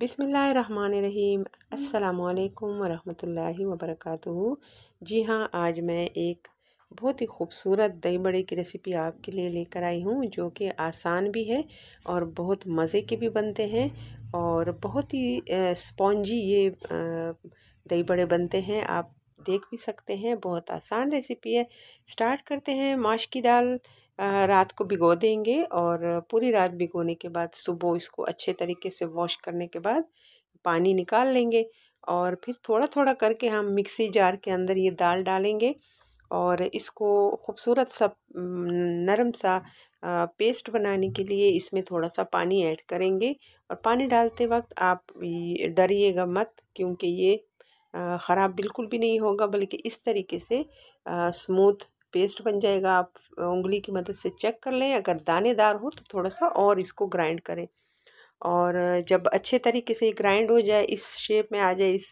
बिसमीम् अल्लाम वरहमतुल्लाहि वबरकातुहू जी हाँ आज मैं एक बहुत ही खूबसूरत दही बड़े की रेसिपी आपके लिए लेकर आई हूँ जो कि आसान भी है और बहुत मज़े के भी बनते हैं और बहुत ही स्पॉन्जी ये दही बड़े बनते हैं आप देख भी सकते हैं बहुत आसान रेसिपी है स्टार्ट करते हैं माश की दाल रात को भिगो देंगे और पूरी रात भिगोने के बाद सुबह इसको अच्छे तरीके से वॉश करने के बाद पानी निकाल लेंगे और फिर थोड़ा थोड़ा करके हम मिक्सी जार के अंदर ये दाल डालेंगे और इसको खूबसूरत सा नरम सा पेस्ट बनाने के लिए इसमें थोड़ा सा पानी ऐड करेंगे और पानी डालते वक्त आप डरिएगा मत क्योंकि ये ख़राब बिल्कुल भी नहीं होगा बल्कि इस तरीके से स्मूथ पेस्ट बन जाएगा आप उंगली की मदद से चेक कर लें अगर दानेदार हो तो थोड़ा सा और इसको ग्राइंड करें और जब अच्छे तरीके से ग्राइंड हो जाए इस शेप में आ जाए इस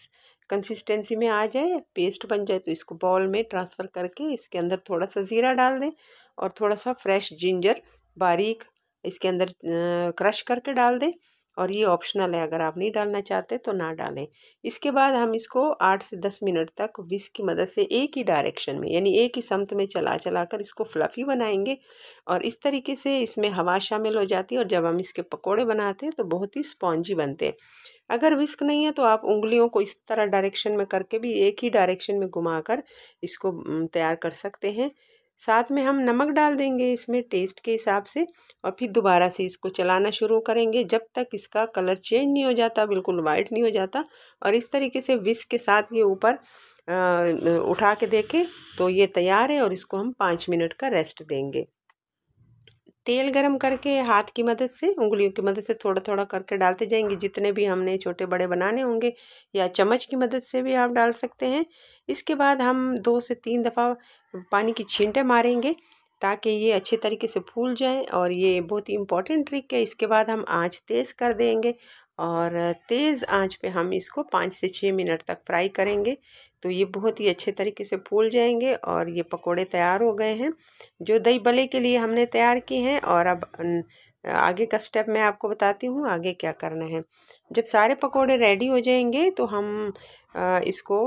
कंसिस्टेंसी में आ जाए पेस्ट बन जाए तो इसको बॉल में ट्रांसफ़र करके इसके अंदर थोड़ा सा ज़ीरा डाल दें और थोड़ा सा फ्रेश जिंजर बारीक इसके अंदर क्रश करके डाल दें और ये ऑप्शनल है अगर आप नहीं डालना चाहते तो ना डालें इसके बाद हम इसको आठ से दस मिनट तक विस्क की मदद से एक ही डायरेक्शन में यानी एक ही समत में चला चला कर इसको फ्लफ़ी बनाएंगे और इस तरीके से इसमें हवा शामिल हो जाती है और जब हम इसके पकौड़े बनाते हैं तो बहुत ही स्पॉन्जी बनते हैं अगर विस्क नहीं है तो आप उंगलियों को इस तरह डायरेक्शन में करके भी एक ही डायरेक्शन में घुमा इसको तैयार कर सकते हैं साथ में हम नमक डाल देंगे इसमें टेस्ट के हिसाब से और फिर दोबारा से इसको चलाना शुरू करेंगे जब तक इसका कलर चेंज नहीं हो जाता बिल्कुल वाइट नहीं हो जाता और इस तरीके से विस्क के साथ ये ऊपर उठा के देखें तो ये तैयार है और इसको हम पाँच मिनट का रेस्ट देंगे तेल गरम करके हाथ की मदद से उंगलियों की मदद से थोड़ा थोड़ा करके डालते जाएंगे जितने भी हमने छोटे बड़े बनाने होंगे या चम्मच की मदद से भी आप डाल सकते हैं इसके बाद हम दो से तीन दफ़ा पानी की छींटे मारेंगे ताकि ये अच्छे तरीके से फूल जाएं और ये बहुत ही इम्पॉर्टेंट ट्रिक है इसके बाद हम आंच तेज़ कर देंगे और तेज़ आंच पे हम इसको पाँच से छः मिनट तक फ्राई करेंगे तो ये बहुत ही अच्छे तरीके से फूल जाएंगे और ये पकोड़े तैयार हो गए हैं जो दही भले के लिए हमने तैयार किए हैं और अब आगे का स्टेप मैं आपको बताती हूँ आगे क्या करना है जब सारे पकौड़े रेडी हो जाएंगे तो हम इसको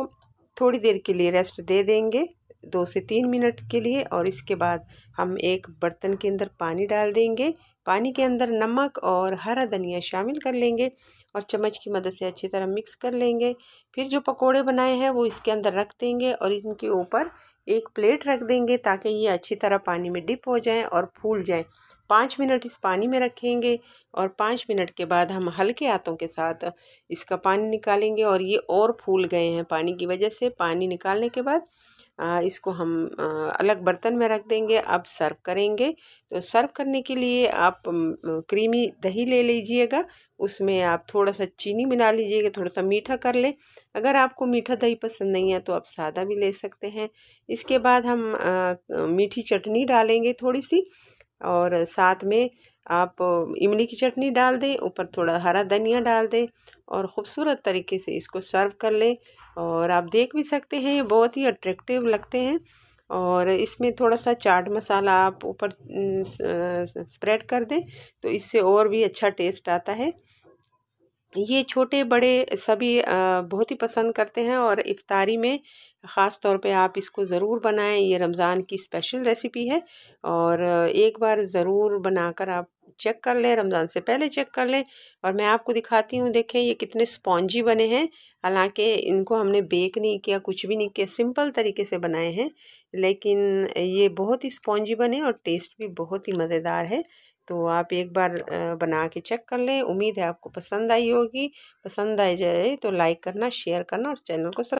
थोड़ी देर के लिए रेस्ट दे देंगे दो से तीन मिनट के लिए और इसके बाद हम एक बर्तन के अंदर पानी डाल देंगे पानी के अंदर नमक और हरा धनिया शामिल कर लेंगे और चम्मच की मदद से अच्छी तरह मिक्स कर लेंगे फिर जो पकोड़े बनाए हैं वो इसके अंदर रख देंगे और इनके ऊपर एक प्लेट रख देंगे ताकि ये अच्छी तरह पानी में डिप हो जाएं और फूल जाएं पाँच मिनट इस पानी में रखेंगे और पाँच मिनट के बाद हम हल्के हाथों के साथ इसका पानी निकालेंगे और ये और फूल गए हैं पानी की वजह से पानी निकालने के बाद इसको हम अलग बर्तन में रख देंगे अब सर्व करेंगे तो सर्व करने के लिए आप क्रीमी दही ले लीजिएगा उसमें आप थोड़ा सा चीनी मिला लीजिएगा थोड़ा सा मीठा कर लें अगर आपको मीठा दही पसंद नहीं है तो आप सादा भी ले सकते हैं इसके बाद हम मीठी चटनी डालेंगे थोड़ी सी और साथ में आप इमली की चटनी डाल दें ऊपर थोड़ा हरा धनिया डाल दें और ख़ूबसूरत तरीके से इसको सर्व कर लें और आप देख भी सकते हैं ये बहुत ही अट्रैक्टिव लगते हैं और इसमें थोड़ा सा चाट मसाला आप ऊपर स्प्रेड कर दें तो इससे और भी अच्छा टेस्ट आता है ये छोटे बड़े सभी बहुत ही पसंद करते हैं और इफ़ारी में ख़ास तौर पे आप इसको ज़रूर बनाएं ये रमज़ान की स्पेशल रेसिपी है और एक बार ज़रूर बनाकर आप चेक कर लें रमज़ान से पहले चेक कर लें और मैं आपको दिखाती हूँ देखें ये कितने स्पॉन्जी बने हैं हालांकि इनको हमने बेक नहीं किया कुछ भी नहीं किया सिंपल तरीके से बनाए हैं लेकिन ये बहुत ही स्पॉन्जी बने और टेस्ट भी बहुत ही मज़ेदार है तो आप एक बार बना के चेक कर लें उम्मीद है आपको पसंद आई होगी पसंद आई जाए तो लाइक करना शेयर करना और चैनल को